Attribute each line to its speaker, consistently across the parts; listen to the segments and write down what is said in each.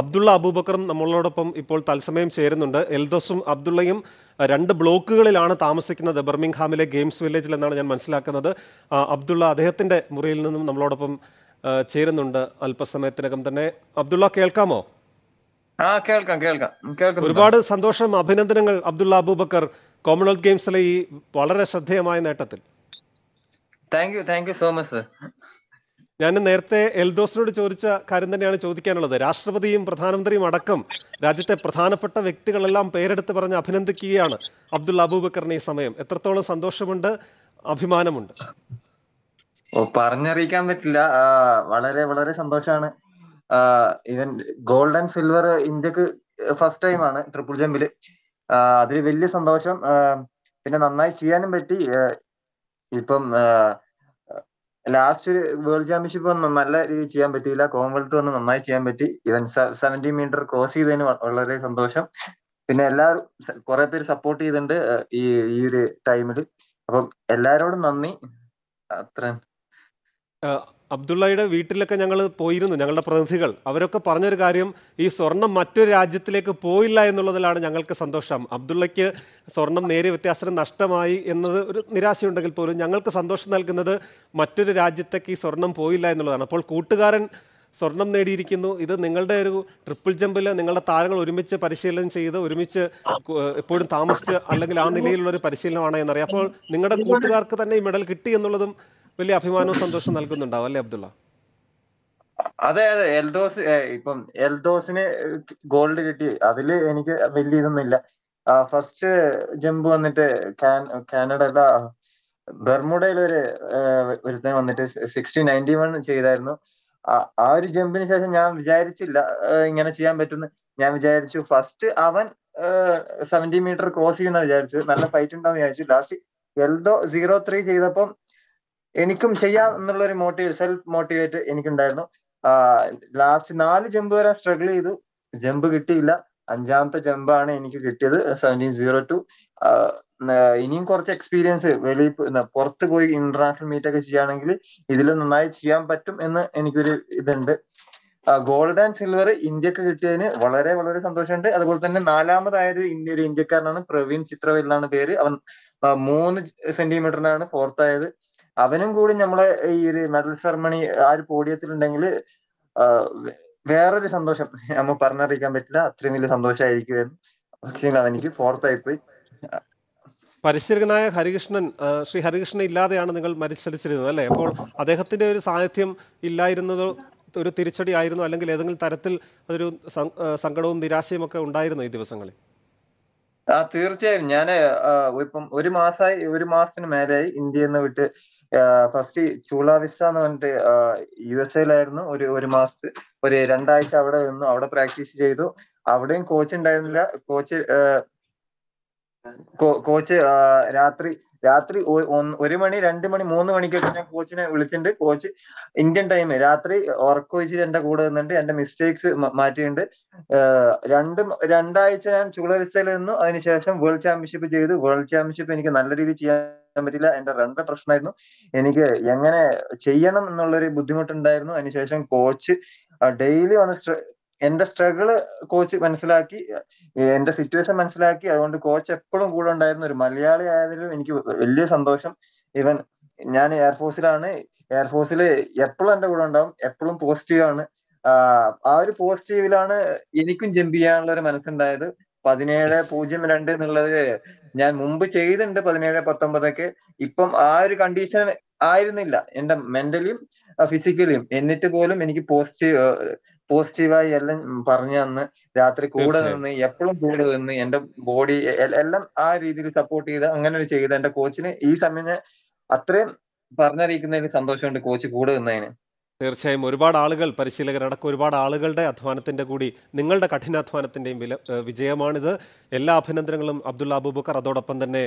Speaker 1: അബ്ദുള്ള അബൂബക്കറും നമ്മളോടൊപ്പം ഇപ്പോൾ തത്സമയം ചേരുന്നുണ്ട് എൽദോസും അബ്ദുള്ളയും രണ്ട് ബ്ലോക്കുകളിലാണ് താമസിക്കുന്നത് ബെർമിംഗ്ഹാമിലെ ഗെയിംസ് വില്ലേജിൽ എന്നാണ് ഞാൻ മനസ്സിലാക്കുന്നത് അബ്ദുള്ള അദ്ദേഹത്തിൻ്റെ മുറിയിൽ നിന്നും നമ്മളോടൊപ്പം ചേരുന്നുണ്ട് അല്പസമയത്തിനകം തന്നെ അബ്ദുള്ള കേൾക്കാമോ
Speaker 2: ആ കേൾക്കാം കേൾക്കാം കേൾക്കാം ഒരുപാട്
Speaker 1: സന്തോഷം അഭിനന്ദനങ്ങൾ അബ്ദുള്ള അബൂബക്കർ കോമൺവെൽത്ത് ഗെയിംസിലെ ഈ വളരെ ശ്രദ്ധേയമായ നേട്ടത്തിൽ
Speaker 2: thank you thank you so much sir
Speaker 1: ഞാൻ നേരത്തെ എൽദോസിനോട് ചോദിച്ച കാര്യം തന്നെയാണ് ചോദിക്കാനുള്ളത് രാഷ്ട്രപതിയും പ്രധാനമന്ത്രിയും അടക്കം രാജ്യത്തെ പ്രധാനപ്പെട്ട വ്യക്തികളെല്ലാം പേരെടുത്ത് പറഞ്ഞ് അഭിനന്ദിക്കുകയാണ് അബ്ദുൾ അബൂബക്കറിന് ഈ സമയം എത്രത്തോളം സന്തോഷമുണ്ട് അഭിമാനമുണ്ട്
Speaker 2: പറഞ്ഞറിയിക്കാൻ പറ്റില്ല വളരെ വളരെ സന്തോഷമാണ് ഇവൻ ഗോൾഡ് ആൻഡ് സിൽവർ ഇന്ത്യക്ക് ഫസ്റ്റ് ടൈം ആണ് ട്രിപ്പിൾ ജമ്പില് അതിൽ വലിയ സന്തോഷം പിന്നെ നന്നായി ചെയ്യാനും പറ്റി ഇപ്പം ലാസ്റ്റ് വേൾഡ് ചാമ്പ്യൻഷിപ്പ് വന്ന് നല്ല രീതിയിൽ ചെയ്യാൻ പറ്റിയില്ല കോമൺവെൽത്ത് വന്ന് നന്നായി ചെയ്യാൻ പറ്റി ഇവൻ സെവന്റി മീറ്റർ ക്രോസ് ചെയ്തതിന് വളരെ സന്തോഷം പിന്നെ എല്ലാവരും കുറെ പേര് സപ്പോർട്ട് ചെയ്തിട്ടുണ്ട് ഈ ഈ ഒരു ടൈമിൽ അപ്പം എല്ലാരോടും നന്ദി അത്ര
Speaker 1: അബ്ദുള്ളയുടെ വീട്ടിലൊക്കെ ഞങ്ങൾ പോയിരുന്നു ഞങ്ങളുടെ പ്രതിനിധികൾ അവരൊക്കെ പറഞ്ഞൊരു കാര്യം ഈ സ്വർണം മറ്റൊരു രാജ്യത്തിലേക്ക് പോയില്ല എന്നുള്ളതിലാണ് ഞങ്ങൾക്ക് സന്തോഷം അബ്ദുള്ളയ്ക്ക് സ്വർണം നേരിയ വ്യത്യാസം നഷ്ടമായി എന്നത് ഒരു നിരാശയുണ്ടെങ്കിൽ പോലും ഞങ്ങൾക്ക് സന്തോഷം നൽകുന്നത് മറ്റൊരു രാജ്യത്തേക്ക് ഈ സ്വർണം പോയില്ല എന്നുള്ളതാണ് അപ്പോൾ കൂട്ടുകാരൻ സ്വർണം നേടിയിരിക്കുന്നു ഇത് നിങ്ങളുടെ ഒരു ട്രിപ്പിൾ ജമ്പിൽ നിങ്ങളുടെ താരങ്ങൾ ഒരുമിച്ച് പരിശീലനം ചെയ്ത് ഒരുമിച്ച് എപ്പോഴും താമസിച്ച് അല്ലെങ്കിൽ ആ നിലയിലുള്ള ഒരു പരിശീലനമാണ് എന്നറിയാം അപ്പോൾ നിങ്ങളുടെ കൂട്ടുകാർക്ക് തന്നെ ഈ മെഡൽ കിട്ടി എന്നുള്ളതും വലിയ അഭിമാനവും
Speaker 2: സന്തോഷവും നൽകുന്നുണ്ടാവും അല്ലെ അബ്ദുള്ള അതെ അതെ എൽദോസ് ഇപ്പം എൽദോസിന് ഗോൾഡ് കിട്ടി അതില് എനിക്ക് വലിയ ഇതൊന്നുമില്ല ഫസ്റ്റ് ജമ്പ് വന്നിട്ട് അല്ല ബെർമുഡയിൽ ഒരു ഒരുത്തൻ വന്നിട്ട് സിക്സ്റ്റി നയൻറ്റി വൺ ചെയ്തായിരുന്നു ആ ഒരു ജമ്പിന് ശേഷം ഞാൻ വിചാരിച്ചില്ല ഇങ്ങനെ ചെയ്യാൻ പറ്റുന്നു ഞാൻ വിചാരിച്ചു ഫസ്റ്റ് അവൻ സെവന്റി മീറ്റർ ക്രോസ് ചെയ്യുന്ന വിചാരിച്ചു നല്ല ഫൈറ്റ് ഉണ്ടാവും വിചാരിച്ചു ലാസ്റ്റ് എൽദോ സീറോ ത്രീ ചെയ്തപ്പം എനിക്കും ചെയ്യാം എന്നുള്ള ഒരു മോട്ടിവ് സെൽഫ് മോട്ടിവേറ്റ് എനിക്കുണ്ടായിരുന്നു ലാസ്റ്റ് നാല് ജമ്പ് വരെ സ്ട്രഗിൾ ചെയ്തു ജമ്പ് കിട്ടിയില്ല അഞ്ചാമത്തെ ജമ്പാണ് എനിക്ക് കിട്ടിയത് സെവൻറ്റീൻ സീറോ ടു ഇനിയും കുറച്ച് എക്സ്പീരിയൻസ് വെളി പുറത്ത് പോയി ഇന്റർനാഷണൽ മീറ്റ് ഒക്കെ ചെയ്യുകയാണെങ്കിൽ ഇതിൽ നന്നായി ചെയ്യാൻ പറ്റും എന്ന് എനിക്കൊരു ഇതുണ്ട് ഗോൾഡ് ആൻഡ് സിൽവർ ഇന്ത്യക്ക് കിട്ടിയതിന് വളരെ വളരെ സന്തോഷമുണ്ട് അതുപോലെ തന്നെ നാലാമതായത് ഇന്ത്യ ഒരു ഇന്ത്യക്കാരനാണ് പ്രവീൺ ചിത്രവേൽ പേര് അവൻ മൂന്ന് സെന്റിമീറ്ററിനാണ് ഫോർത്ത് ആയത് അവനും കൂടി നമ്മളെ ഈ ഒരു മെഡൽ സെറമണി ആ ഒരു പോഡിയത്തിലുണ്ടെങ്കിൽ വേറൊരു സന്തോഷം നമ്മൾ പറഞ്ഞറിയിക്കാൻ പറ്റില്ല അത്രയും വലിയ സന്തോഷമായിരിക്കും പക്ഷേ അവനിക്ക് ഫോർത്ത് ആയി പോയി
Speaker 1: പരിശീലകനായ ഹരികൃഷ്ണൻ ശ്രീ ഹരികൃഷ്ണൻ ഇല്ലാതെയാണ് നിങ്ങൾ മത്സരിച്ചിരുന്നത് അല്ലേ അപ്പോൾ അദ്ദേഹത്തിന്റെ ഒരു സാന്നിധ്യം ഇല്ലായിരുന്നത് ഒരു തിരിച്ചടി ആയിരുന്നു അല്ലെങ്കിൽ ഏതെങ്കിലും തരത്തിൽ അതൊരു സങ്കടവും നിരാശയും
Speaker 2: ഒക്കെ ഉണ്ടായിരുന്നു ഈ ദിവസങ്ങളിൽ ആ തീർച്ചയായും ഞാൻ ഇപ്പം ഒരു മാസമായി ഒരു മാസത്തിന് മേലെയായി ഇന്ത്യയിൽ നിന്ന് വിട്ട് ഫസ്റ്റ് ചൂള വിസ എന്ന് പറഞ്ഞിട്ട് യു എസ് എയിലായിരുന്നു ഒരു ഒരു മാസത്തെ ഒരു രണ്ടാഴ്ച അവിടെ നിന്നു അവിടെ പ്രാക്ടീസ് ചെയ്തു അവിടെയും കോച്ച് ഉണ്ടായിരുന്നില്ല കോച്ച് കോച്ച് രാത്രി രാത്രി ഒരു മണി രണ്ട് മണി മൂന്ന് മണിക്കൊക്കെ ഞാൻ കോച്ചിനെ വിളിച്ചിട്ടുണ്ട് കോച്ച് ഇന്ത്യൻ ടൈം രാത്രി ഉറക്കൊഴിച്ചിട്ട് എന്റെ കൂടെ നിന്നിട്ട് എന്റെ മിസ്റ്റേക്സ് മാറ്റിയിട്ടുണ്ട് രണ്ട് രണ്ടാഴ്ച ഞാൻ ചുളവിസയിൽ നിന്നു അതിനുശേഷം വേൾഡ് ചാമ്പ്യൻഷിപ്പ് ചെയ്തു വേൾഡ് ചാമ്പ്യൻഷിപ്പ് എനിക്ക് നല്ല രീതിയിൽ ചെയ്യാൻ പറ്റില്ല എന്റെ റണ്ടെ പ്രശ്നമായിരുന്നു എനിക്ക് എങ്ങനെ ചെയ്യണം എന്നുള്ളൊരു ബുദ്ധിമുട്ടുണ്ടായിരുന്നു അതിനുശേഷം കോച്ച് ഡെയിലി വന്ന് എന്റെ സ്ട്രഗിള് കോച്ച് മനസ്സിലാക്കി എന്റെ സിറ്റുവേഷൻ മനസ്സിലാക്കി അതുകൊണ്ട് കോച്ച് എപ്പോഴും കൂടെ ഉണ്ടായിരുന്ന ഒരു മലയാളി ആയതിലും എനിക്ക് വലിയ സന്തോഷം ഇവൻ ഞാൻ എയർഫോഴ്സിലാണ് എയർഫോഴ്സിൽ എപ്പോഴും എന്റെ കൂടെ ഉണ്ടാവും എപ്പോഴും പോസിറ്റീവാണ് ആ ഒരു പോസിറ്റീവിലാണ് എനിക്കും ജമ്പ് ചെയ്യാനുള്ള ഒരു മനസ്സുണ്ടായത് പതിനേഴ് പൂജ്യം രണ്ട് എന്നുള്ളത് ഞാൻ മുമ്പ് ചെയ്തിട്ടുണ്ട് പതിനേഴ് പത്തൊമ്പതൊക്കെ ഇപ്പം ആ ഒരു കണ്ടീഷൻ ആയിരുന്നില്ല എന്റെ മെന്റലിയും ഫിസിക്കലിയും എന്നിട്ട് പോലും എനിക്ക് പോസിറ്റീവ് പോസിറ്റീവായി എല്ലാം പറഞ്ഞു തന്ന് രാത്രി കൂടെ നിന്ന് എപ്പോഴും കൂടെ നിന്ന് എന്റെ ബോഡി എല്ലാം ആ രീതിയിൽ സപ്പോർട്ട് ചെയ്ത് അങ്ങനെ ഒരു ചെയ്ത് എന്റെ കോച്ചിന് ഈ സമയം ഞാൻ അത്രയും പറഞ്ഞറിയിക്കുന്നതിന് സന്തോഷമുണ്ട്
Speaker 1: കോച്ച് കൂടെ നിന്നതിന് തീർച്ചയായും ഒരുപാട് ആളുകൾ അടക്കം ഒരുപാട് ആളുകളുടെ അധ്വാനത്തിൻ്റെ കൂടി നിങ്ങളുടെ കഠിനാധ്വാനത്തിൻ്റെയും വില വിജയമാണിത് എല്ലാ അഭിനന്ദനങ്ങളും അബ്ദുള്ള അബൂബക്കർ അതോടൊപ്പം തന്നെ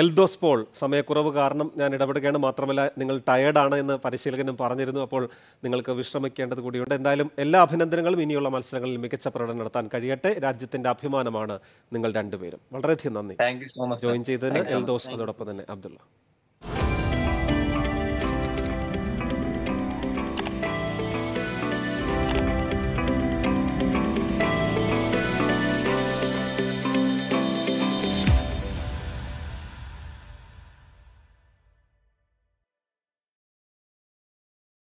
Speaker 1: എൽദോസ് പോൾ സമയക്കുറവ് കാരണം ഞാൻ ഇടപെടുകയാണ് മാത്രമല്ല നിങ്ങൾ ടയേർഡാണ് എന്ന് പരിശീലകനും പറഞ്ഞിരുന്നു അപ്പോൾ നിങ്ങൾക്ക് വിശ്രമിക്കേണ്ടത് കൂടിയുണ്ട് എന്തായാലും എല്ലാ അഭിനന്ദനങ്ങളും ഇനിയുള്ള മത്സരങ്ങളിൽ മികച്ച പ്രകടനം നടത്താൻ കഴിയട്ടെ രാജ്യത്തിന്റെ അഭിമാനമാണ് നിങ്ങൾ രണ്ടുപേരും വളരെയധികം നന്ദി ജോയിൻ ചെയ്തതിന് എൽദോസ് അതോടൊപ്പം തന്നെ അബ്ദുള്ള